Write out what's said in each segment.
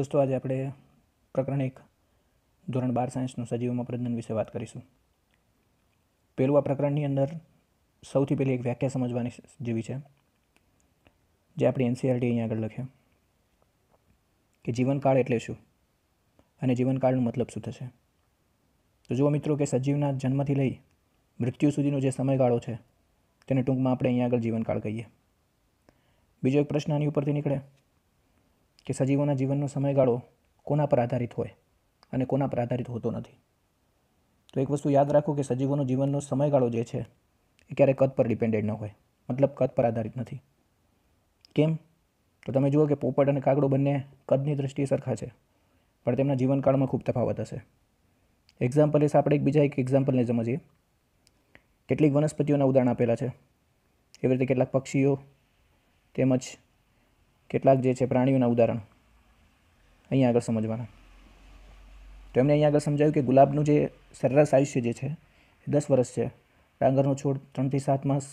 દોસ્તો આજે આપણે પ્રકરણ એક ધોરણ બાર સાયન્સનું સજીવમાં પ્રજનન વિશે વાત કરીશું પહેલું આ પ્રકરણની અંદર સૌથી પહેલી એક વ્યાખ્યા સમજવાની જેવી છે જે આપણી એનસીઆરટી e અહીંયા આગળ લખે કે જીવનકાળ એટલે શું અને જીવનકાળનું મતલબ શું થશે તો જુઓ મિત્રો કે સજીવના જન્મથી લઈ મૃત્યુ સુધીનો જે સમયગાળો છે તેને ટૂંકમાં આપણે અહીંયા આગળ જીવનકાળ કહીએ બીજો એક પ્રશ્ન આની ઉપરથી નીકળે કે સજીવોના જીવનનો સમયગાળો કોના પર આધારિત હોય અને કોના પર આધારિત હોતો નથી તો એક વસ્તુ યાદ રાખો કે સજીવોનો જીવનનો સમયગાળો જે છે એ ક્યારેય કદ પર ડિપેન્ડેડ ન હોય મતલબ કદ પર આધારિત નથી કેમ તો તમે જુઓ કે પોપટ અને કાગડો બંને કદની દૃષ્ટિએ સરખા છે પણ તેમના જીવનકાળમાં ખૂબ તફાવત હશે એક્ઝામ્પલ એસ આપણે એક બીજા એક એક્ઝામ્પલને સમજીએ કેટલીક વનસ્પતિઓના ઉદાહરણ આપેલા છે એવી રીતે કેટલાક પક્ષીઓ તેમજ કેટલાક જે છે પ્રાણીઓના ઉદાહરણ અહીંયા આગળ સમજવાના તો એમને અહીંયા આગળ સમજાવ્યું કે ગુલાબનું જે સરેરાશ આયુષ્ય જે છે એ દસ વર્ષ છે ડાંગરનો છોડ ત્રણથી સાત માસ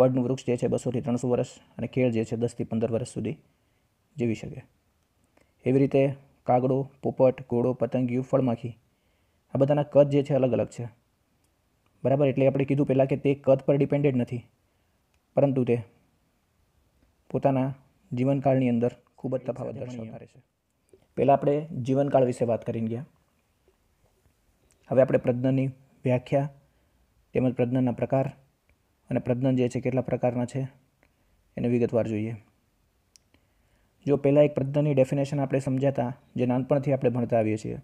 વડનું વૃક્ષ જે છે બસોથી ત્રણસો વર્ષ અને કેળ જે છે દસથી પંદર વર્ષ સુધી જીવી શકે એવી રીતે કાગડો પોપટ ઘોડો પતંગિયું ફળમાખી આ બધાના કદ જે છે અલગ અલગ છે બરાબર એટલે આપણે કીધું પહેલાં કે તે કદ પર ડિપેન્ડેડ નથી પરંતુ તે પોતાના જીવનકાળની અંદર ખૂબ જ તફાવત દર્શાવનાર છે પહેલાં આપણે જીવનકાળ વિશે વાત કરીને ગયા હવે આપણે પ્રજ્ઞાની વ્યાખ્યા તેમજ પ્રજ્ઞાના પ્રકાર અને પ્રજ્ઞાન જે છે કેટલા પ્રકારના છે એને વિગતવાર જોઈએ જો પહેલાં એક પ્રજ્ઞાની ડેફિનેશન આપણે સમજાતા જે નાનપણથી આપણે ભણતા આવીએ છીએ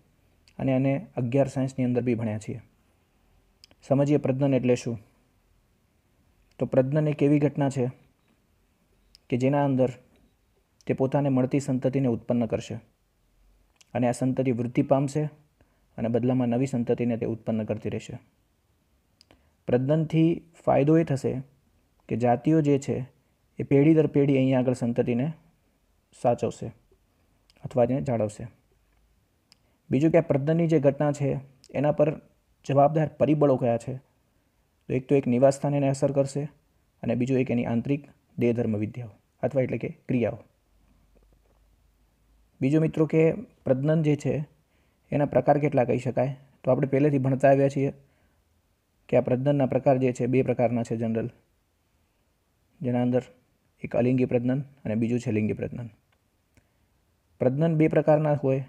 અને એને અગિયાર સાયન્સની અંદર બી ભણ્યા છીએ સમજીએ પ્રજ્ઞાન એટલે શું તો પ્રજ્ઞાન એક એવી ઘટના છે કે જેના અંદર તે પોતાને મળતી સંતતિને ઉત્પન્ન કરશે અને આ સંતતિ વૃદ્ધિ પામશે અને બદલામાં નવી સંતતિને તે ઉત્પન્ન કરતી રહેશે પ્રદનથી ફાયદો એ થશે કે જાતિઓ જે છે એ પેઢી દર પેઢી અહીંયા આગળ સંતતિને સાચવશે અથવા તેને જાળવશે બીજું કે આ પ્રદનની જે ઘટના છે એના પર જવાબદાર પરિબળો કયા છે તો એક તો એક નિવાસસ્થાન એને અસર કરશે અને બીજું એક એની આંતરિક દેહધર્મ વિદ્યાઓ અથવા એટલે કે ક્રિયાઓ બીજો મિત્રો કે પ્રજ્ઞન જે છે એના પ્રકાર કેટલા કહી શકાય તો આપણે પહેલેથી ભણતા આવ્યા છીએ કે આ પ્રજ્ઞનના પ્રકાર જે છે બે પ્રકારના છે જનરલ જેના અંદર એક અલિંગી પ્રજ્ઞન અને બીજું છે લિંગી પ્રજ્ઞન પ્રજ્ઞન બે પ્રકારના હોય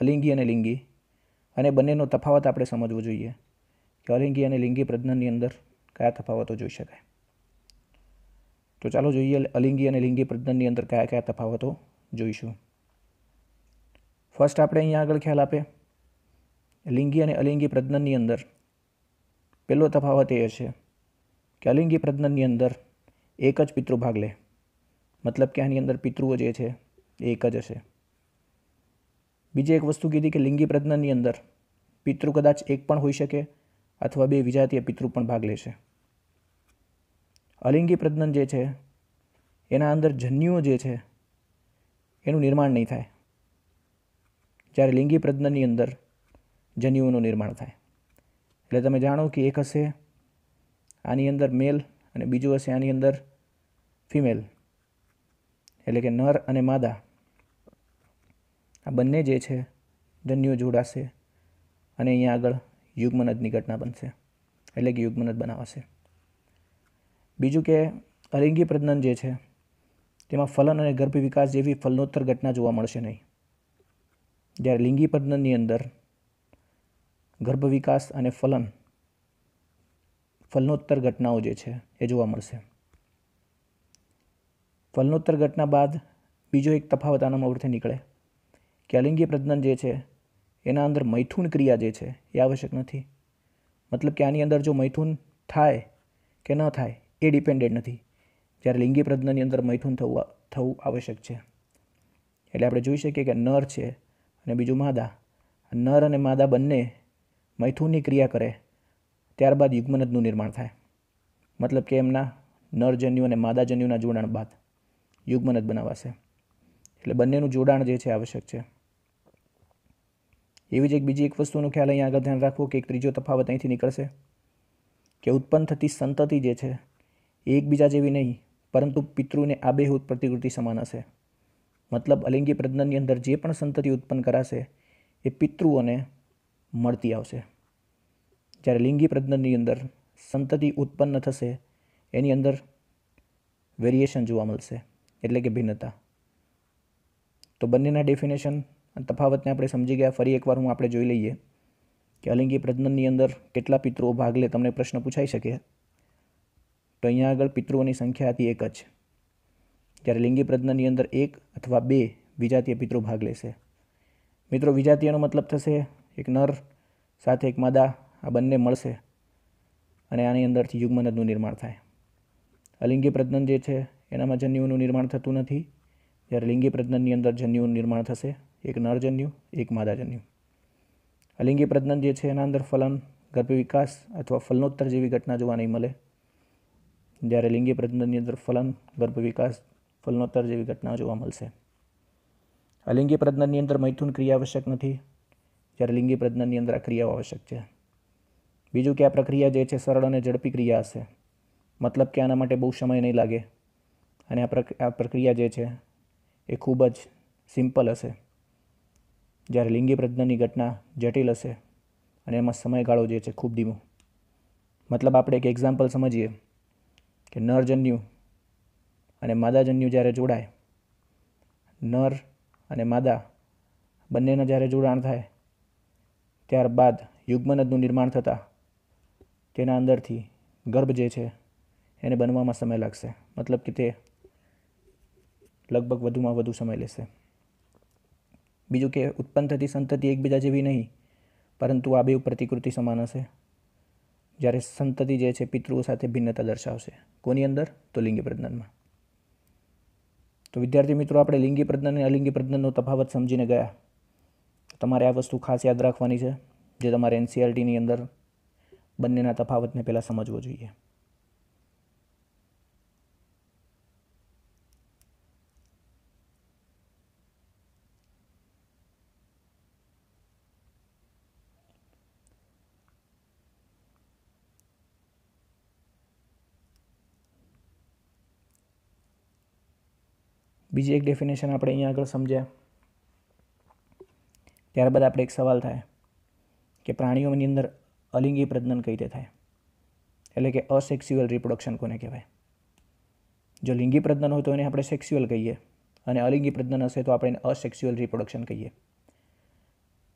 અલિંગી અને લિંગી અને બંનેનો તફાવત આપણે સમજવો જોઈએ કે અલિંગી અને લિંગી પ્રજ્ઞનની અંદર કયા તફાવતો જોઈ શકાય તો ચાલો જોઈએ અલિંગી અને લિંગી પ્રજ્ઞનની અંદર કયા કયા તફાવતો જોઈશું ફર્સ્ટ આપણે અહીંયા આગળ ખ્યાલ આપે લિંગી અને અલિંગી પ્રજ્ઞનની અંદર પહેલો તફાવત એ છે કે અલિંગી પ્રજ્ઞનની અંદર એક જ પિતૃ ભાગ લે મતલબ કે આની અંદર પિતૃઓ જે છે એ એક જ હશે બીજી એક વસ્તુ કીધી કે લિંગી પ્રજ્ઞનની અંદર પિતૃ કદાચ એક પણ હોઈ શકે અથવા બે વિજાતીય પિતૃ પણ ભાગ લેશે અલિંગી પ્રજ્ઞન જે છે એના અંદર જન્યુઓ જે છે એનું નિર્માણ નહીં થાય જ્યારે લિંગી પ્રજ્ઞની અંદર જન્યુઓનું નિર્માણ થાય એટલે તમે જાણો કે એક હશે આની અંદર મેલ અને બીજું હશે આની અંદર ફિમેલ એટલે કે નર અને માદા આ બંને જે છે જન્યુ જોડાશે અને અહીંયા આગળ યુગ્મનદની ઘટના બનશે એટલે કે યુગ્મનદ બનાવાશે બીજું કે અલિંગી પ્રજનન જે છે તેમાં ફલન અને ગર્ભ વિકાસ જેવી ફલનોત્તર ઘટના જોવા મળશે નહીં જ્યારે લિંગી પ્રજનનની અંદર ગર્ભ વિકાસ અને ફલન ફલનોત્તર ઘટનાઓ જે છે એ જોવા મળશે ફલનોત્તર ઘટના બાદ બીજો એક તફાવત આનામાં ઉર્થે નીકળે કે અલિંગી પ્રજનન જે છે એના અંદર મૈથુન ક્રિયા જે છે એ આવશ્યક નથી મતલબ કે આની અંદર જો મૈથુન થાય કે ન થાય એ ડિપેન્ડેડ નથી જ્યારે લિંગી પ્રજ્ઞાની અંદર મૈથુન થવું થવું આવશ્યક છે એટલે આપણે જોઈ શકીએ કે નર છે અને બીજું માદા નર અને માદા બંને મૈથુનની ક્રિયા કરે ત્યારબાદ યુગ્મનદનું નિર્માણ થાય મતલબ કે એમના નરજન્યુ અને માદા જન્યુના જોડાણ બાદ યુગ્મનદ બનાવાશે એટલે બંનેનું જોડાણ જે છે આવશ્યક છે એવી જ એક બીજી એક વસ્તુનો ખ્યાલ અહીંયા આગળ ધ્યાન રાખવો કે એક ત્રીજો તફાવત અહીંથી નીકળશે કે ઉત્પન્ન થતી સંતતિ જે છે એકબીજા જેવી નહીં પરંતુ પિતૃને આબેહૂત પ્રતિકૃતિ સમાન હશે મતલબ અલિંગી પ્રજ્ઞાની અંદર જે પણ સંતતિ ઉત્પન્ન કરાશે એ પિતૃઓને મળતી આવશે જ્યારે લિંગી પ્રજ્ઞાની અંદર સંતતિ ઉત્પન્ન થશે એની અંદર વેરિએશન જોવા મળશે એટલે કે ભિન્નતા તો બંનેના ડેફિનેશન તફાવતને આપણે સમજી ગયા ફરી એકવાર હું આપણે જોઈ લઈએ કે અલિંગી પ્રજ્ઞનની અંદર કેટલા પિતૃઓ ભાગ લે તમને પ્રશ્ન પૂછાઈ શકે તો અહીંયા આગળ પિતૃઓની સંખ્યા હતી એક જ ત્યારે લિંગી પ્રજ્ઞાની અંદર એક અથવા બે વિજાતીય પિતૃ ભાગ લેશે મિત્રો વિજાતીયનો મતલબ થશે એક નર સાથે એક માદા આ બંને મળશે અને આની અંદરથી યુગ્મનદનું નિર્માણ થાય અલિંગી પ્રજ્ઞન જે છે એનામાં જન્યુનું નિર્માણ થતું નથી જ્યારે લિંગી પ્રજ્ઞનની અંદર જન્યુનું નિર્માણ થશે એક નરજન્યુ એક માદાજન્યુ અલિંગી પ્રજ્ઞન જે છે એના અંદર ફલન ગર્ભ વિકાસ અથવા ફલનોત્તર જેવી ઘટના જોવા નહીં મળે જ્યારે લિંગી પ્રજ્ઞનની અંદર ફલન ગર્ભ વિકાસ ફલનોત્તર જેવી ઘટનાઓ જોવા મળશે અલિંગી પ્રજ્ઞાની અંદર મૈથુન ક્રિયા આવશ્યક નથી જ્યારે લિંગી પ્રજ્ઞાની અંદર આ ક્રિયાઓ આવશ્યક છે બીજું કે આ પ્રક્રિયા જે છે સરળ અને ઝડપી ક્રિયા હશે મતલબ કે આના માટે બહુ સમય નહીં લાગે અને આ પ્રક આ પ્રક્રિયા જે છે એ ખૂબ જ સિમ્પલ હશે જ્યારે લિંગી પ્રજ્ઞાની ઘટના જટિલ હશે અને એમાં સમયગાળો જે છે ખૂબ ધીમો મતલબ આપણે એક એક્ઝામ્પલ સમજીએ કે નરજન્યુ અને માદાજન્યુ જ્યારે જોડાય નર અને માદા બંનેના જ્યારે જોડાણ થાય ત્યારબાદ યુગ્મનદનું નિર્માણ થતાં તેના અંદરથી ગર્ભ જે છે એને બનવામાં સમય લાગશે મતલબ કે તે લગભગ વધુમાં વધુ સમય લેશે બીજું કે ઉત્પન્ન થતી સંતતિ એકબીજા જેવી નહીં પરંતુ આ બે પ્રતિકૃતિ સમાન હશે જ્યારે સંતતિ જે છે પિતૃઓ સાથે ભિન્નતા દર્શાવશે કોની અંદર તો લિંગી પ્રજ્ઞાનમાં તો વિદ્યાર્થી મિત્રો આપણે લિંગી પ્રજ્ઞાન અને અલિંગી પ્રજ્ઞાનનો તફાવત સમજીને ગયા તમારે આ વસ્તુ ખાસ યાદ રાખવાની છે જે તમારે એનસીઆરટીની e અંદર બંનેના તફાવતને પહેલાં સમજવો જોઈએ બીજી એક ડેફિનેશન આપણે અહીંયા આગળ સમજ્યા ત્યારબાદ આપણે એક સવાલ થાય કે પ્રાણીઓની અંદર અલિંગી પ્રજનન કઈ રીતે થાય એટલે કે અસેક્સ્યુઅલ રિપ્રોડક્શન કોને કહેવાય જો લિંગી પ્રજનન હોય તો એને આપણે સેક્સ્યુઅલ કહીએ અને અલિંગી પ્રજનન હશે તો આપણે એને અસેક્સ્યુઅલ રિપ્રોડક્શન કહીએ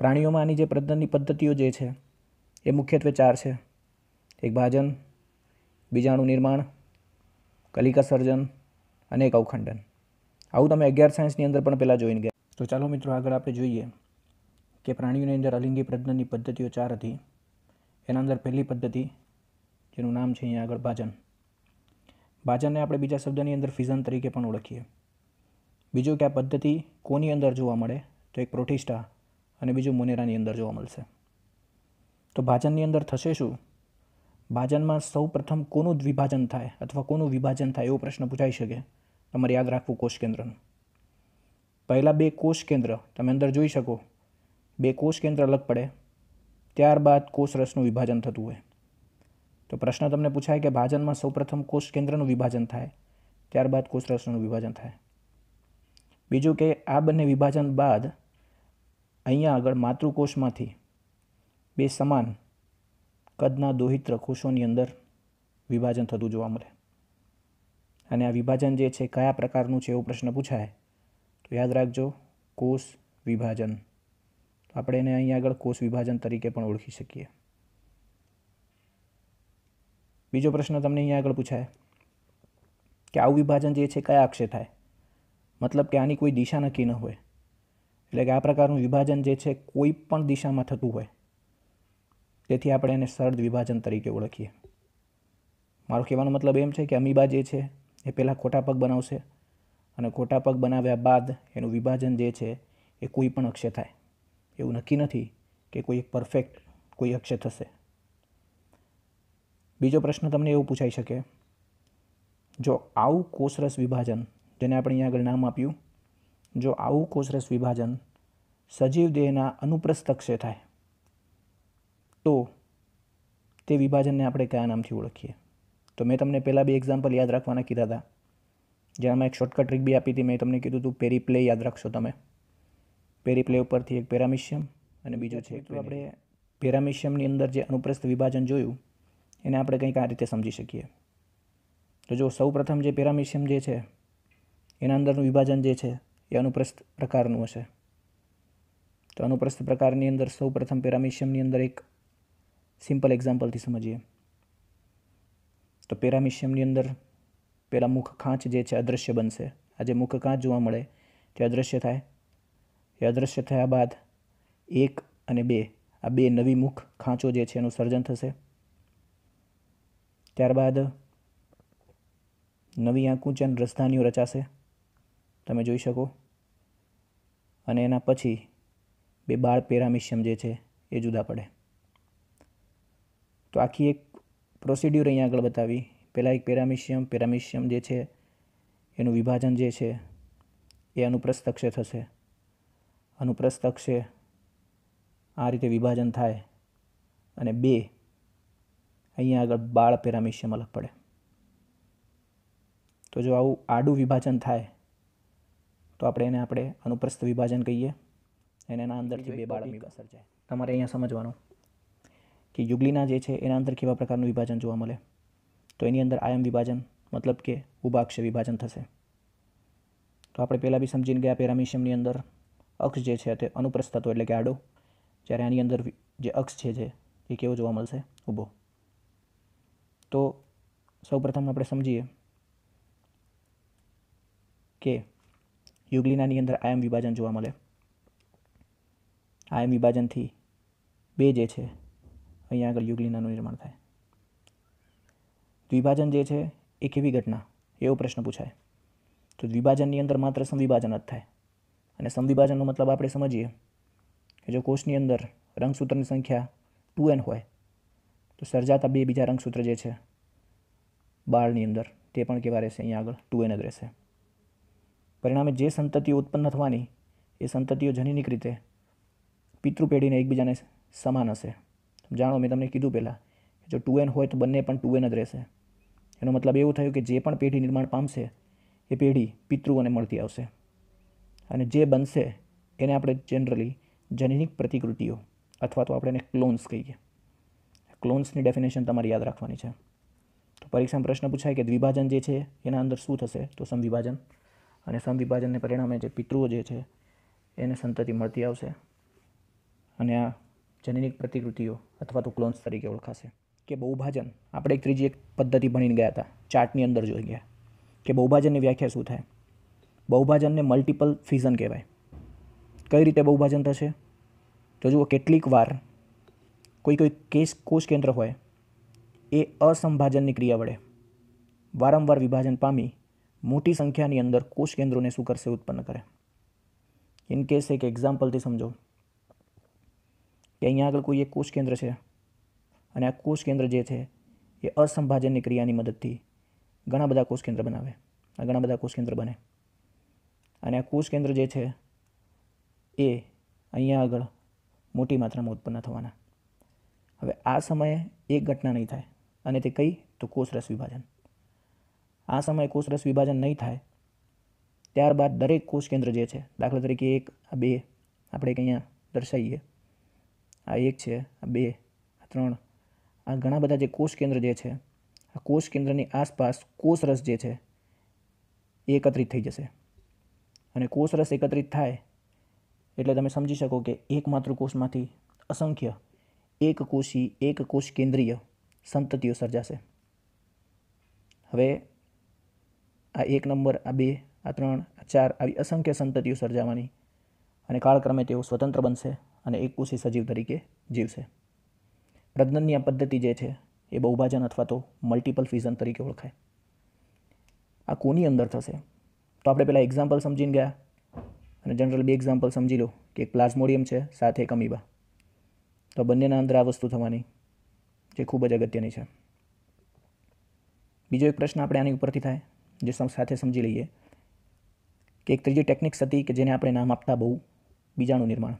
પ્રાણીઓમાં આની જે પ્રજનનની પદ્ધતિઓ જે છે એ મુખ્યત્વે ચાર છે એક ભાજન બીજાણુ નિર્માણ કલિકા સર્જન અને એક અવખંડન આવું તમે અગિયાર સાયન્સની અંદર પણ પહેલાં જોઈને ગયા તો ચાલો મિત્રો આગળ આપણે જોઈએ કે પ્રાણીઓની અંદર અલિંગી પ્રજનનની પદ્ધતિઓ ચાર હતી એના અંદર પહેલી પદ્ધતિ જેનું નામ છે અહીંયા આગળ ભાજન ભાજનને આપણે બીજા શબ્દની અંદર ફિઝન તરીકે પણ ઓળખીએ બીજું કે આ પદ્ધતિ કોની અંદર જોવા મળે તો એક પ્રોટિસ્ટા અને બીજું મુનેરાની અંદર જોવા મળશે તો ભાજનની અંદર થશે શું ભાજનમાં સૌ પ્રથમ કોનું વિભાજન થાય અથવા કોનું વિભાજન થાય એવો પ્રશ્ન પૂછાઈ શકે તમારે યાદ રાખવું કોષ કેન્દ્રનું પહેલાં બે કોષ કેન્દ્ર તમે અંદર જોઈ શકો બે કોષ કેન્દ્ર અલગ પડે ત્યારબાદ કોષરસનું વિભાજન થતું હોય તો પ્રશ્ન તમને પૂછાય કે ભાજનમાં સૌપ્રથમ કોષ કેન્દ્રનું વિભાજન થાય ત્યારબાદ કોષરસનું વિભાજન થાય બીજું કે આ બંને વિભાજન બાદ અહીંયા આગળ માતૃકોષમાંથી બે સમાન કદના દોહિત્ર કોષોની અંદર વિભાજન થતું જોવા મળે અને આ વિભાજન જે છે કયા પ્રકારનું છે એવો પ્રશ્ન પૂછાય તો યાદ રાખજો કોષ વિભાજન તો આપણે એને અહીં આગળ કોષ વિભાજન તરીકે પણ ઓળખી શકીએ બીજો પ્રશ્ન તમને અહીંયા આગળ પૂછાય કે આવું વિભાજન જે છે કયા અક્ષે થાય મતલબ કે આની કોઈ દિશા નક્કી ન હોય એટલે કે આ પ્રકારનું વિભાજન જે છે કોઈ પણ દિશામાં થતું હોય તેથી આપણે એને સર્દ વિભાજન તરીકે ઓળખીએ મારો કહેવાનો મતલબ એમ છે કે અમીબા જે છે એ પહેલાં ખોટા પગ બનાવશે અને ખોટા પગ બનાવ્યા બાદ એનું વિભાજન જે છે એ કોઈ પણ અક્ષે થાય એવું નક્કી નથી કે કોઈ એક પરફેક્ટ કોઈ અક્ષે થશે બીજો પ્રશ્ન તમને એવું પૂછાઈ શકે જો આવું કોષરસ વિભાજન જેને આપણે અહીંયા આગળ નામ આપ્યું જો આવું કોષરસ વિભાજન સજીવ દેહના અનુપ્રસ્થ અક્ષે થાય તો તે વિભાજનને આપણે કયા નામથી ઓળખીએ તો મેં તમને પહેલાં બી એક્ઝામ્પલ યાદ રાખવાના કીધા હતા જેમાં એક શોર્ટકટ ટ્રીક બી આપી હતી મેં તમને કીધું હતું પેરી પ્લે યાદ રાખશો તમે પેરી પ્લે ઉપરથી એક પેરામિશિયમ અને બીજો છે તો આપણે પેરામિશિયમની અંદર જે અનુપ્રસ્થ વિભાજન જોયું એને આપણે કંઈક આ રીતે સમજી શકીએ તો જો સૌ પ્રથમ જે પેરામિશિયમ જે છે એના અંદરનું વિભાજન જે છે એ અનુપ્રસ્થ પ્રકારનું હશે તો અનુપ્રસ્થ પ્રકારની અંદર સૌ પ્રથમ પેરામિશિયમની અંદર એક સિમ્પલ એક્ઝામ્પલથી સમજીએ તો પેરામિશિયમની અંદર પહેલાં મુખ ખાંચ જે છે અદૃશ્ય બનશે આ જે મુખ કાંચ જોવા મળે તે અદૃશ્ય થાય એ અદૃશ્ય થયા બાદ એક અને બે આ બે નવી મુખ ખાંચો જે છે એનું સર્જન થશે ત્યારબાદ નવી આંકુચન રસધાનીઓ રચાશે તમે જોઈ શકો અને એના પછી બે બાળ પેરામિશિયમ જે છે એ જુદા પડે તો આખી એક પ્રોસિડ્યુર અહીંયા આગળ બતાવી પહેલાં એક પેરામિશિયમ પેરામિશિયમ જે છે એનું વિભાજન જે છે એ અનુપ્રસ્તક્ષે થશે અનુપ્રસ્તક્ષે આ રીતે વિભાજન થાય અને બે અહીંયા આગળ બાળ પેરામિશિયમ અલગ પડે તો જો આવું આડું વિભાજન થાય તો આપણે એને આપણે અનુપ્રસ્થ વિભાજન કહીએ અને એના અંદરથી બે બાળ સર્જાય તમારે અહીંયા સમજવાનું કે યુગલીના જે છે એના અંદર કેવા પ્રકારનું વિભાજન જોવા મળે તો એની અંદર આયમ વિભાજન મતલબ કે ઉભાક્ષ વિભાજન થશે તો આપણે પહેલાં બી સમજીને ગયા પેરામિશિયમની અંદર અક્ષ જે છે તે અનુપ્રસ્થ હતો એટલે કે આડો જ્યારે આની અંદર જે અક્ષ છે જે એ કેવો જોવા મળશે ઊભો તો સૌપ્રથમ આપણે સમજીએ કે યુગલીનાની અંદર આયમ વિભાજન જોવા મળે આયમ વિભાજનથી બે જે છે અહીંયા આગળ યુગલિનાનું નિર્માણ થાય દ્વિભાજન જે છે એ કેવી ઘટના એવો પ્રશ્ન પૂછાય તો દ્વિભાજનની અંદર માત્ર સંવિભાજન જ થાય અને સંવિભાજનનો મતલબ આપણે સમજીએ કે જો કોષની અંદર રંગસૂત્રની સંખ્યા ટુ એન હોય તો સર્જાતા બે બીજા રંગસૂત્ર જે છે બાળની અંદર તે પણ કેવા રહેશે અહીંયા આગળ ટુ એન જ રહેશે પરિણામે જે સંતતિઓ ઉત્પન્ન થવાની એ સંતતિઓ જનીનિક રીતે પિતૃ પેઢીને એકબીજાને સમાન હશે જાણો મેં તમને કીધું પહેલાં જો ટુ એન હોય તો બંને પણ ટુ એન જ રહેશે એનો મતલબ એવું થયું કે જે પણ પેઢી નિર્માણ પામશે એ પેઢી પિતૃઓને મળતી આવશે અને જે બનશે એને આપણે જનરલી જનનિક પ્રતિકૃતિઓ અથવા તો આપણે એને ક્લોન્સ કહીએ ક્લોન્સની ડેફિનેશન તમારે યાદ રાખવાની છે તો પરીક્ષામાં પ્રશ્ન પૂછાય કે દ્વિભાજન જે છે એના અંદર શું થશે તો સમવિભાજન અને સમવિભાજનને પરિણામે જે પિતૃઓ જે છે એને સંતતિ મળતી આવશે અને આ જનનિક પ્રતિકૃતિઓ અથવા તો ક્લોન્સ તરીકે ઓળખાશે કે બહુભાજન આપણે એક ત્રીજી એક પદ્ધતિ ભણીને ગયા હતા ચાર્ટની અંદર જોઈ ગયા કે બહુભાજનની વ્યાખ્યા શું થાય બહુભાજનને મલ્ટિપલ ફિઝન કહેવાય કઈ રીતે બહુભાજન થશે તો જુઓ કેટલીક વાર કોઈ કોઈ કેસ કોષ કેન્દ્ર હોય એ અસંભાજનની ક્રિયા વડે વારંવાર વિભાજન પામી મોટી સંખ્યાની અંદર કોષ કેન્દ્રોને શું કરશે ઉત્પન્ન કરે ઇન કેસ એક એક્ઝામ્પલથી સમજો કે અહીંયા આગળ કોઈ એક કોષ કેન્દ્ર છે અને આ કોષ કેન્દ્ર જે છે એ અસંભાજનની ક્રિયાની મદદથી ઘણા બધા કોષ કેન્દ્ર બનાવે આ ઘણા બધા કોષ કેન્દ્ર બને અને આ કોષ કેન્દ્ર જે છે એ અહીંયા આગળ મોટી માત્રામાં ઉત્પન્ન થવાના હવે આ સમયે એક ઘટના નહીં થાય અને તે કઈ તો કોષરસ વિભાજન આ સમયે કોષરસ વિભાજન નહીં થાય ત્યારબાદ દરેક કોષ કેન્દ્ર જે છે દાખલા તરીકે એક આ બે આપણે કંઈ અહીંયા દર્શાવીએ આ એક છે આ બે આ ત્રણ આ ઘણા બધા જે કોષ કેન્દ્ર જે છે આ કોષ કેન્દ્રની આસપાસ કોષરસ જે છે એ એકત્રિત થઈ જશે અને કોષરસ એકત્રિત થાય એટલે તમે સમજી શકો કે એકમાત્ર કોષમાંથી અસંખ્ય એક કોષી એક કોષ કેન્દ્રીય સંતતિઓ સર્જાશે હવે આ એક નંબર આ બે આ ત્રણ આ ચાર આવી અસંખ્ય સંતતિઓ સર્જાવાની અને કાળક્રમે તેઓ સ્વતંત્ર બનશે અને એકકોષી સજીવ તરીકે જીવશે પ્રજનનની આ પદ્ધતિ જે છે એ બહુભાજન અથવા તો મલ્ટિપલ ફિઝન તરીકે ઓળખાય આ કોની અંદર થશે તો આપણે પહેલાં એક્ઝામ્પલ સમજીને ગયા અને જનરલ બે એક્ઝામ્પલ સમજી લો કે એક પ્લાઝ્મોડિયમ છે સાથે એક અમીબા તો બંનેના અંદર આ વસ્તુ થવાની જે ખૂબ જ અગત્યની છે બીજો એક પ્રશ્ન આપણે આની ઉપરથી થાય જે સાથે સમજી લઈએ કે એક ત્રીજી ટેકનિક્સ હતી કે જેને આપણે નામ આપતા બહુ બીજાણું નિર્માણ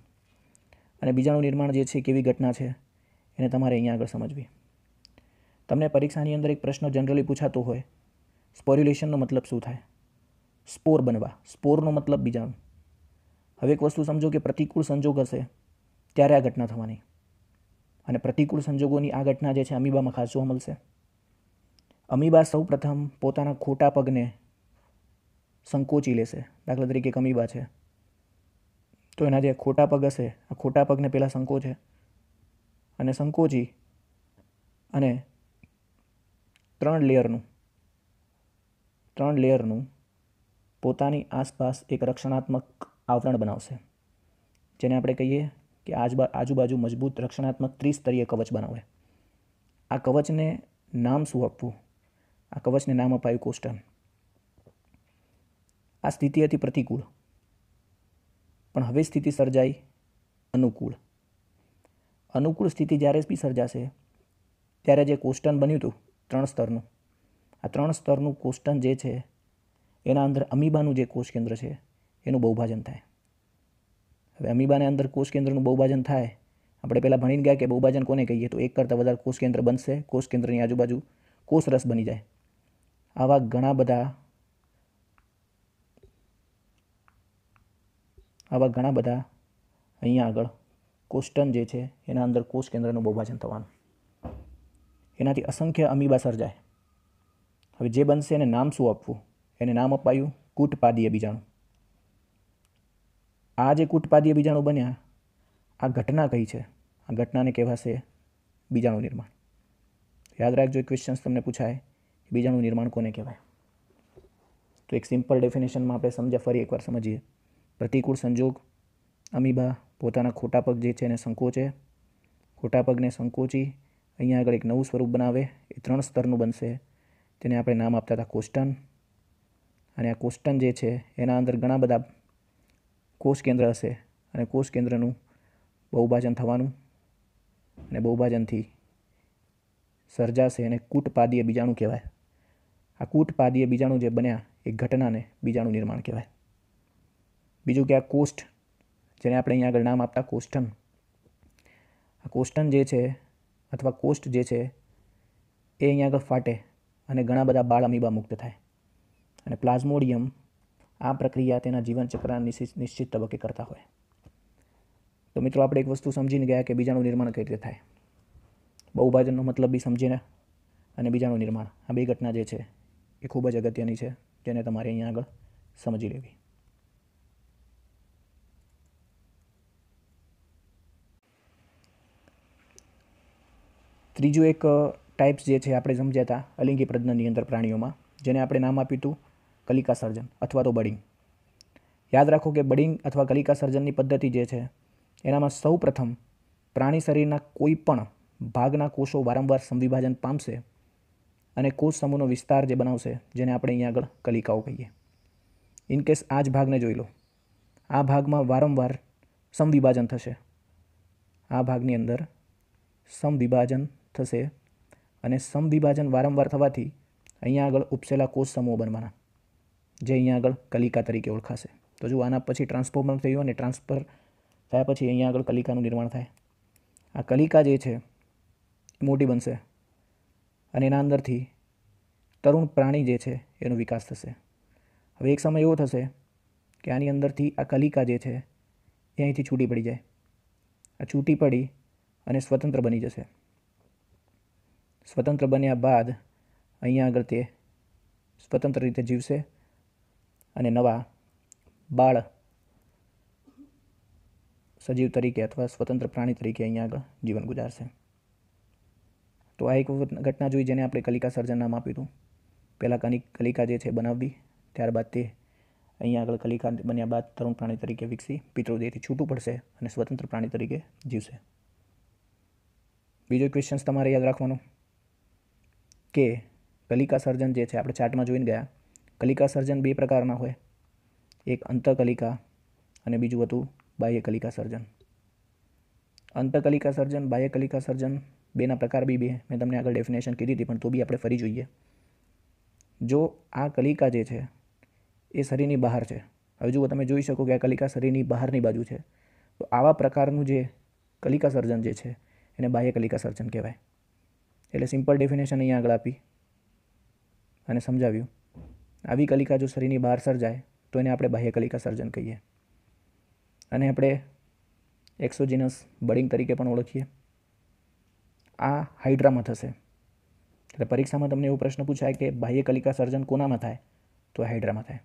અને બીજાનું નિર્માણ જે છે કેવી ઘટના છે એને તમારે અહીંયા આગળ સમજવી તમને પરીક્ષાની અંદર એક પ્રશ્ન જનરલી પૂછાતો હોય સ્પોર્યુલેશનનો મતલબ શું થાય સ્પોર બનવા સ્પોરનો મતલબ બીજાનું હવે એક વસ્તુ સમજો કે પ્રતિકૂળ સંજોગ હશે ત્યારે આ ઘટના થવાની અને પ્રતિકૂળ સંજોગોની આ ઘટના જે છે અમીબામાં ખાસ જોવા મળશે અમીબા સૌ પ્રથમ પોતાના ખોટા પગને સંકોચી લેશે દાખલા તરીકે એક અમીબા છે તો એના જે ખોટા પગ હશે આ ખોટા પગને પહેલાં સંકોચે અને સંકોચી અને ત્રણ લેયરનું ત્રણ લેયરનું પોતાની આસપાસ એક રક્ષણાત્મક આવરણ બનાવશે જેને આપણે કહીએ કે આજબા આજુબાજુ મજબૂત રક્ષણાત્મક ત્રિસ્તરીય કવચ બનાવે આ કવચને નામ શું આપવું આ કવચને નામ અપાયું કોષ્ટન આ સ્થિતિ હતી પ્રતિકૂળ પણ હવે સ્થિતિ સર્જાઈ અનુકૂળ અનુકૂળ સ્થિતિ જ્યારે બી સર્જાશે ત્યારે જે કોષ્ટન બન્યું હતું ત્રણ સ્તરનું આ ત્રણ સ્તરનું કોષ્ટન જે છે એના અંદર અમીબાનું જે કોષ કેન્દ્ર છે એનું બહુભાજન થાય હવે અમીબાને અંદર કોષ કેન્દ્રનું બહુભાજન થાય આપણે પહેલાં ભણીને ગયા કે બહુભાજન કોને કહીએ તો એક કરતાં વધારે કોષ કેન્દ્ર બનશે કોષ કેન્દ્રની આજુબાજુ કોષરસ બની જાય આવા ઘણા બધા આવા ઘણા બધા અહીંયા આગળ કોસ્ટન જે છે એના અંદર કોષ કેન્દ્રનું બહુભાજન થવાનું એનાથી અસંખ્ય અમીબા સર્જાય હવે જે બનશે એને નામ શું આપવું એને નામ અપાયું કૂટપાદીય બીજાણું આ જે કૂટપાદીય બીજાણું બન્યા આ ઘટના કઈ છે આ ઘટનાને કહેવાશે બીજાણું નિર્માણ યાદ રાખજો એ ક્વેશ્ચન્સ તમને પૂછાય બીજાણું નિર્માણ કોને કહેવાય તો એક સિમ્પલ ડેફિનેશનમાં આપણે સમજ્યા ફરી એકવાર સમજીએ પ્રતિકૂળ સંજોગ અમીબા પોતાના ખોટા પગ જે છે એને સંકોચે ખોટા પગને સંકોચી અહીંયા આગળ એક નવું સ્વરૂપ બનાવે એ ત્રણ સ્તરનું બનશે તેને આપણે નામ આપતા હતા કોષ્ટન અને આ કોષ્ટન જે છે એના અંદર ઘણા બધા કોષ કેન્દ્ર હશે અને કોષ કેન્દ્રનું બહુભાજન થવાનું અને બહુભાજનથી સર્જાશે અને કૂટપાદીય બીજાણું કહેવાય આ કૂટપાદીય બીજાણું જે બન્યા એ ઘટનાને બીજાણું નિર્માણ કહેવાય બીજું કે આ કોષ્ટ જેને આપણે અહીંયા આગળ નામ આપતા કોસ્ટન આ કોસ્ટન જે છે અથવા કોસ્ટ જે છે એ અહીંયા આગળ ફાટે અને ઘણા બધા બાળ અમીબા મુક્ત થાય અને પ્લાઝ્મોડિયમ આ પ્રક્રિયા તેના જીવનચક્રના નિશ્ચિત તબક્કે કરતા હોય તો મિત્રો આપણે એક વસ્તુ સમજીને ગયા કે બીજાનું નિર્માણ કઈ રીતે થાય બહુભાજનનો મતલબ બી સમજીને અને બીજાનું નિર્માણ આ બે ઘટના જે છે એ ખૂબ જ અગત્યની છે જેને તમારે અહીંયા આગળ સમજી લેવી ત્રીજું એક ટાઈપ્સ જે છે આપણે સમજ્યા અલિંગી પ્રજ્ઞની અંદર પ્રાણીઓમાં જેને આપણે નામ આપ્યું હતું કલિકા સર્જન અથવા તો બડિંગ યાદ રાખો કે બડિંગ અથવા કલિકા સર્જનની પદ્ધતિ જે છે એનામાં સૌ પ્રથમ પ્રાણી શરીરના કોઈપણ ભાગના કોષો વારંવાર સંવિભાજન પામશે અને કોષ સમૂહનો વિસ્તાર જે બનાવશે જેને આપણે અહીંયા આગળ કલિકાઓ કહીએ ઇનકેસ આ જ ભાગને જોઈ લો આ ભાગમાં વારંવાર સમવિભાજન થશે આ ભાગની અંદર સમવિભાજન થશે અને સમદ્વિભાજન વારંવાર થવાથી અહીંયા આગળ ઉપસેલા કોષ સમૂહ બનવાના જે અહીંયા આગળ કલિકા તરીકે ઓળખાશે તો જો આના પછી ટ્રાન્સફોર્મર થયું અને ટ્રાન્સફર થયા પછી અહીંયા આગળ કલિકાનું નિર્માણ થાય આ કલિકા જે છે મોટી બનશે અને એના અંદરથી તરુણ પ્રાણી જે છે એનો વિકાસ થશે હવે એક સમય એવો થશે કે આની અંદરથી આ કલિકા જે છે એ અહીંથી છૂટી પડી જાય આ છૂટી પડી અને સ્વતંત્ર બની જશે સ્વતંત્ર બન્યા બાદ અહીંયા આગળ તે સ્વતંત્ર રીતે જીવશે અને નવા બાળ સજીવ તરીકે અથવા સ્વતંત્ર પ્રાણી તરીકે અહીંયા આગળ જીવન ગુજારશે તો આ એક ઘટના જોઈ જેને આપણે કલિકા સર્જન નામ આપ્યું હતું પહેલાં કનિક કલિકા જે છે બનાવવી ત્યારબાદ તે અહીંયા આગળ કલિકા બન્યા બાદ તરુણ પ્રાણી તરીકે વિકસી પિતૃદેહથી છૂટું પડશે અને સ્વતંત્ર પ્રાણી તરીકે જીવશે બીજો ક્વેશ્ચન્સ તમારે યાદ રાખવાનું કે કલિકા સર્જન જે છે આપણે ચાર્ટમાં જોઈને ગયા કલિકા સર્જન બે પ્રકારના હોય એક અંતકલિકા અને બીજું હતું બાહ્ય કલિકા સર્જન અંતકલિકા સર્જન બાહ્ય કલિકા સર્જન બેના પ્રકાર બી બે મેં તમને આગળ ડેફિનેશન કીધી હતી પણ તો બી આપણે ફરી જોઈએ જો આ કલિકા જે છે એ શરીરની બહાર છે હવે જુઓ તમે જોઈ શકો કે આ કલિકા શરીરની બહારની બાજુ છે તો આવા પ્રકારનું જે કલિકા સર્જન જે છે એને બાહ્ય કલિકા સર્જન કહેવાય એટલે સિમ્પલ ડેફિનેશન અહીંયા આગળ આપી અને સમજાવ્યું આવી કલિકા જો શરીરની બહાર સર્જાય તો એને આપણે બાહ્ય કલિકા સર્જન કહીએ અને આપણે એક્સોજીનસ બડિંગ તરીકે પણ ઓળખીએ આ હાઈડ્રામાં થશે એટલે પરીક્ષામાં તમને એવો પ્રશ્ન પૂછાય કે બાહ્ય કલિકા સર્જન કોનામાં થાય તો હાઇડ્રામાં થાય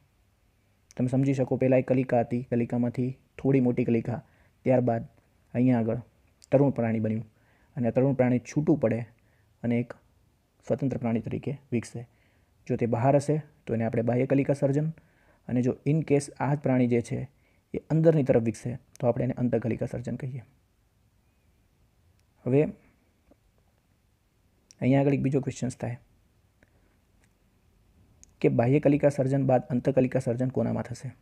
તમે સમજી શકો પહેલાં એક કલિકા હતી કલિકામાંથી થોડી મોટી કલિકા ત્યારબાદ અહીંયા આગળ તરુણ પ્રાણી બન્યું અને તરુણ પ્રાણી છૂટું પડે અને એક સ્વતંત્ર પ્રાણી તરીકે વિકસે જો તે બહાર હશે તો એને આપણે બાહ્યકલિકા સર્જન અને જો ઇન કેસ આ જ પ્રાણી જે છે એ અંદરની તરફ વિકસે તો આપણે એને અંતઃકલિકા સર્જન કહીએ હવે અહીંયા આગળ એક બીજો ક્વેશ્ચન્સ થાય કે બાહ્યકલિકા સર્જન બાદ અંતઃકલિકા સર્જન કોનામાં થશે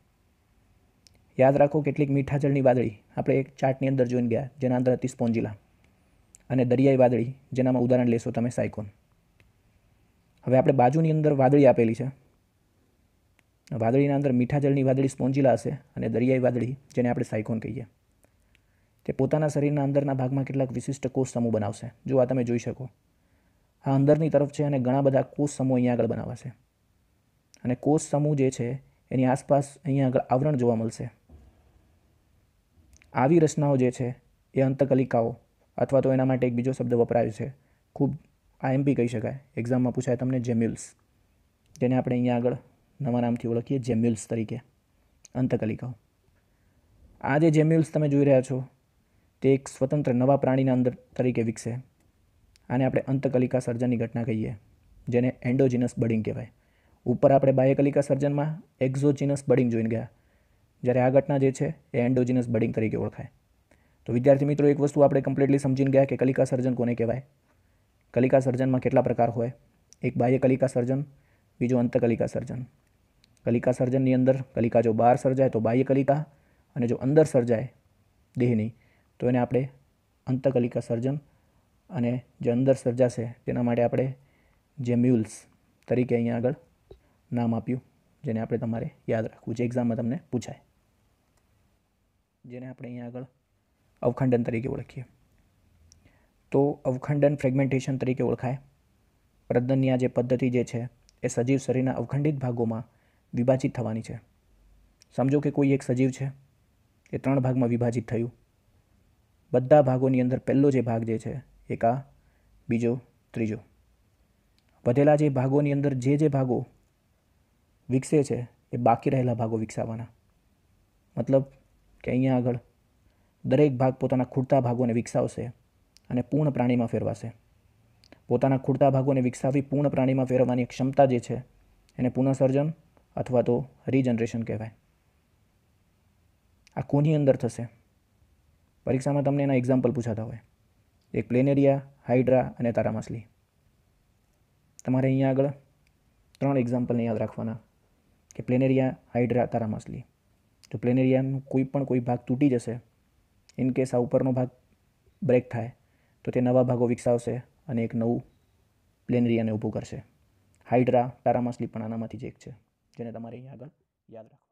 યાદ રાખો કેટલીક મીઠા જળની વાદળી આપણે એક ચાર્ટની અંદર જોઈને ગયા જેના અંદર હતી સ્પોન્જિલા અને દરિયાઈ વાદળી જેનામાં ઉદાહરણ લેશો તમે સાયકોન હવે આપણે બાજુની અંદર વાદળી આપેલી છે વાદળીના અંદર મીઠા જળની વાદળી સ્પોન્જીલા હશે અને દરિયાઈ વાદળી જેને આપણે સાયકોન કહીએ તે પોતાના શરીરના અંદરના ભાગમાં કેટલાક વિશિષ્ટ કોષ સમૂહ બનાવશે જો આ તમે જોઈ શકો આ અંદરની તરફ છે અને ઘણા બધા કોષ સમૂહ અહીંયા આગળ બનાવાશે અને કોષ સમૂહ જે છે એની આસપાસ અહીંયા આગળ આવરણ જોવા મળશે આવી રચનાઓ જે છે એ અંતકલિકાઓ અથવા તો એના માટે એક બીજો શબ્દ વપરાયો છે ખૂબ આઈએમપી કહી શકાય એક્ઝામમાં પૂછાય તમને જેમ્યુલ્સ જેને આપણે અહીંયા આગળ નવા નામથી ઓળખીએ જેમ્યુલ્સ તરીકે અંતકલિકાઓ આ જે જેમ્યુલ્સ તમે જોઈ રહ્યા છો તે એક સ્વતંત્ર નવા પ્રાણીના અંદર તરીકે વિકસે આને આપણે અંતકલિકા સર્જનની ઘટના કહીએ જેને એન્ડોજીનસ બડિંગ કહેવાય ઉપર આપણે બાહ્યકલિકા સર્જનમાં એક્ઝોજીનસ બડિંગ જોઈને ગયા જ્યારે આ ઘટના જે છે એ એન્ડોજિનસ બડિંગ તરીકે ઓળખાય તો વિદ્યાર્થી મિત્રો એક વસ્તુ આપણે કમ્પ્લીટલી સમજીને ગયા કે કલિકા સર્જન કોને કહેવાય કલિકા સર્જનમાં કેટલા પ્રકાર હોય એક બાહ્ય કલિકા સર્જન બીજો અંતકલિકા સર્જન કલિકા સર્જનની અંદર કલિકા જો બહાર સર્જાય તો બાહ્ય કલિકા અને જો અંદર સર્જાય દેહની તો એને આપણે અંતકલિકા સર્જન અને જે અંદર સર્જાશે તેના માટે આપણે જેમ્યુલ્સ તરીકે અહીંયા આગળ નામ આપ્યું જેને આપણે તમારે યાદ રાખવું જે એક્ઝામમાં તમને પૂછાય જેને આપણે અહીંયા આગળ અવખંડન તરીકે ઓળખીએ તો અવખંડન ફ્રેગમેન્ટેશન તરીકે ઓળખાય પ્રદનની આ જે પદ્ધતિ જે છે એ સજીવ શરીરના અવખંડિત ભાગોમાં વિભાજિત થવાની છે સમજો કે કોઈ એક સજીવ છે એ ત્રણ ભાગમાં વિભાજિત થયું બધા ભાગોની અંદર પહેલો જે ભાગ જે છે એક આ બીજો ત્રીજો વધેલા જે ભાગોની અંદર જે જે ભાગો વિકસે છે એ બાકી રહેલા ભાગો વિકસાવવાના મતલબ કે અહીંયા આગળ દરેક ભાગ પોતાના ખૂટતા ભાગોને વિકસાવશે અને પૂર્ણ પ્રાણીમાં ફેરવાશે પોતાના ખૂટતા ભાગોને વિકસાવી પૂર્ણ પ્રાણીમાં ફેરવવાની ક્ષમતા જે છે એને પુનઃસર્જન અથવા તો રીજનરેશન કહેવાય આ કોની અંદર થશે પરીક્ષામાં તમને એના એક્ઝામ્પલ પૂછાતા હોય એક પ્લેનેરિયા હાઇડ્રા અને તારામાછલી તમારે અહીંયા આગળ ત્રણ એક્ઝામ્પલને યાદ રાખવાના કે પ્લેનેરિયા હાઇડ્રા તારામાછલી તો પ્લેનેરિયાનું કોઈ પણ કોઈ ભાગ તૂટી જશે ઇનકેસ આ ઉપરનો ભાગ બ્રેક થાય તો તે નવા ભાગો વિકસાવશે અને એક નવું પ્લેન રિયાને ઊભું કરશે હાઇડ્રા પેરામાસલી પણ આનામાંથી જ એક છે જેને તમારે અહીં આગળ યાદ રાખો